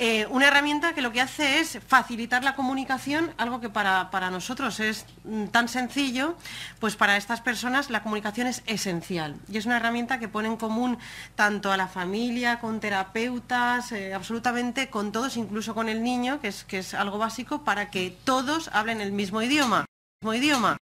Eh, una herramienta que lo que hace es facilitar la comunicación, algo que para, nosotros es mm, tan sencillo, pues para estas personas la comunicación es esencial. Y es una herramienta que pone en común tanto a la familia, con terapeutas, eh, absolutamente con todos, incluso con el niño, que es, algo básico, para que todos hablen El mismo idioma.